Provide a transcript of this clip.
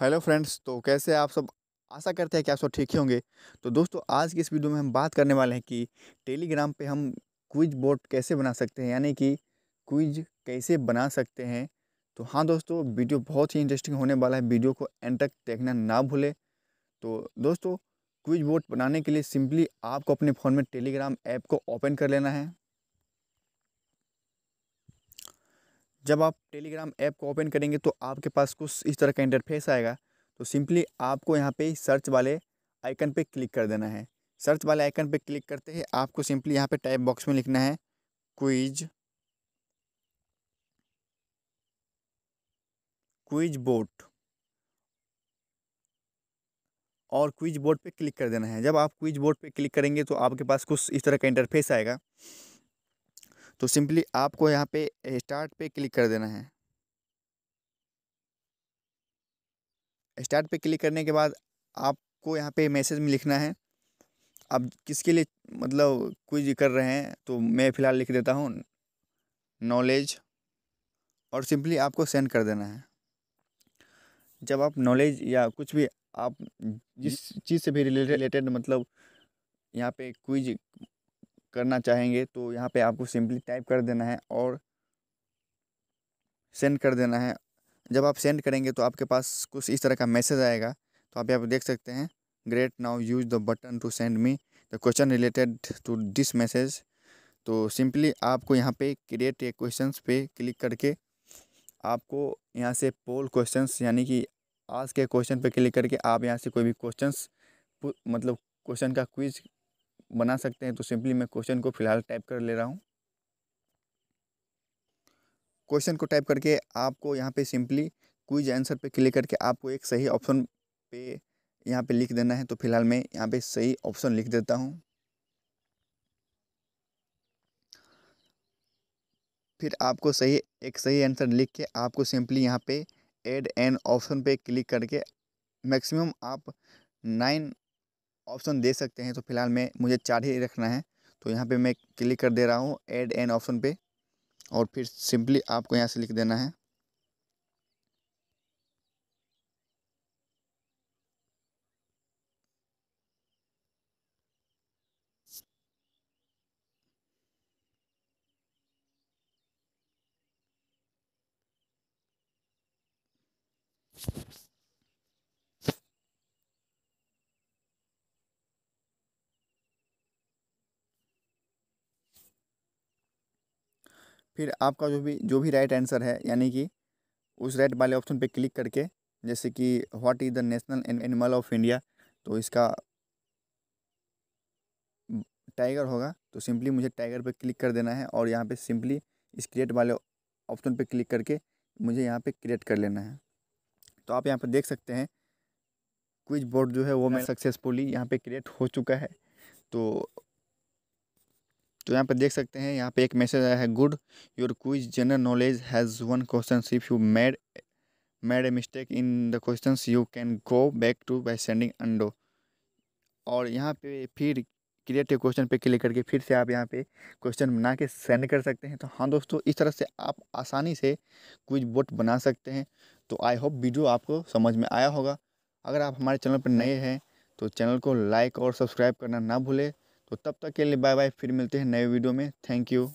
hello friends तो कैसे आप सब आशा करते हैं कि आप सब ठीक ही होंगे तो दोस्तों आज की इस वीडियो में हम बात करने वाले हैं कि टेलीग्राम पे हम क्विज बोर्ड कैसे बना सकते हैं यानी कि क्विज कैसे बना सकते हैं तो हाँ दोस्तों वीडियो बहुत ही इंटरेस्टिंग होने वाला है वीडियो को एंड तक देखना ना भूलें तो दोस्तों क्विज बोर्ड बनाने के लिए सिंपली आपको अपने फ़ोन में टेलीग्राम ऐप को ओपन कर लेना है जब आप टेलीग्राम ऐप को ओपन करेंगे तो आपके पास कुछ इस तरह का इंटरफेस आएगा तो सिंपली आपको यहाँ पे सर्च वाले आइकन पे क्लिक कर देना है सर्च वाले आइकन पे क्लिक करते ही आपको सिंपली यहाँ पे टाइप बॉक्स में लिखना है क्विज क्विज बोट और क्विज बोर्ड पे क्लिक कर देना है जब आप क्विज बोर्ड पे क्लिक करेंगे तो आपके पास कुछ इस तरह का इंटरफेस आएगा तो सिंपली आपको यहाँ पे स्टार्ट पे क्लिक कर देना है स्टार्ट पे क्लिक करने के बाद आपको यहाँ पे मैसेज में लिखना है आप किसके लिए मतलब कुछ कर रहे हैं तो मैं फ़िलहाल लिख देता हूँ नॉलेज और सिंपली आपको सेंड कर देना है जब आप नॉलेज या कुछ भी आप जिस चीज़ से भी रिलेटेड मतलब यहाँ पे क्विज करना चाहेंगे तो यहाँ पे आपको सिंपली टाइप कर देना है और सेंड कर देना है जब आप सेंड करेंगे तो आपके पास कुछ इस तरह का मैसेज आएगा तो आप यहाँ पर देख सकते हैं great now use the button to send me the question related to this message तो सिंपली आपको यहाँ पे क्रिएट ए क्वेश्चन पे क्लिक करके आपको यहाँ से पोल क्वेश्चन यानी कि आज के क्वेश्चन पे क्लिक करके आप यहाँ से कोई भी क्वेश्चन मतलब क्वेश्चन का क्विज बना सकते हैं तो सिंपली मैं क्वेश्चन को फिलहाल टाइप कर ले रहा हूँ क्वेश्चन को टाइप करके आपको यहाँ पे सिंपली क्विज आंसर पे क्लिक करके आपको एक सही ऑप्शन पे यहाँ पे लिख देना है तो फिलहाल मैं यहाँ पे सही ऑप्शन लिख देता हूँ फिर आपको सही एक सही आंसर लिख के आपको सिंपली यहाँ पे एड एन ऑप्शन पे क्लिक करके मैक्सिमम आप नाइन ऑप्शन दे सकते हैं तो फिलहाल मैं मुझे चार ही रखना है तो यहाँ पे मैं क्लिक कर दे रहा हूँ ऐड एन ऑप्शन पे और फिर सिंपली आपको यहाँ से लिख देना है you फिर आपका जो भी जो भी राइट आंसर है यानी कि उस राइट वाले ऑप्शन पे क्लिक करके जैसे कि what is the national animal of India तो इसका टाइगर होगा तो सिंपली मुझे टाइगर पे क्लिक कर देना है और यहाँ पे सिंपली इस क्रिएट वाले ऑप्शन पे क्लिक करके मुझे यहाँ पे क्रिएट कर लेना है तो आप यहाँ पर देख सकते हैं क्विज बोर्ड जो है वो मैं सक्सेसफुली यहाँ पर क्रिएट हो चुका है तो तो यहाँ पर देख सकते हैं यहाँ पे एक मैसेज आया है good your quiz general knowledge has one question if you made made a mistake in the question you can go back to by sending undo और यहाँ पे फिर क्रिएटिव क्वेश्चन पे क्लिक करके फिर से आप यहाँ पे क्वेश्चन बना के सेंड कर सकते हैं तो हाँ दोस्तों इस तरह से आप आसानी से क्विज बोट बना सकते हैं तो आई होप वीडियो आपको समझ में आया होगा अगर आप हमारे चैनल पर नए हैं तो चैनल को लाइक और सब्सक्राइब करना ना भूलें तो तब तक के लिए बाय बाय फिर मिलते हैं नए वीडियो में थैंक यू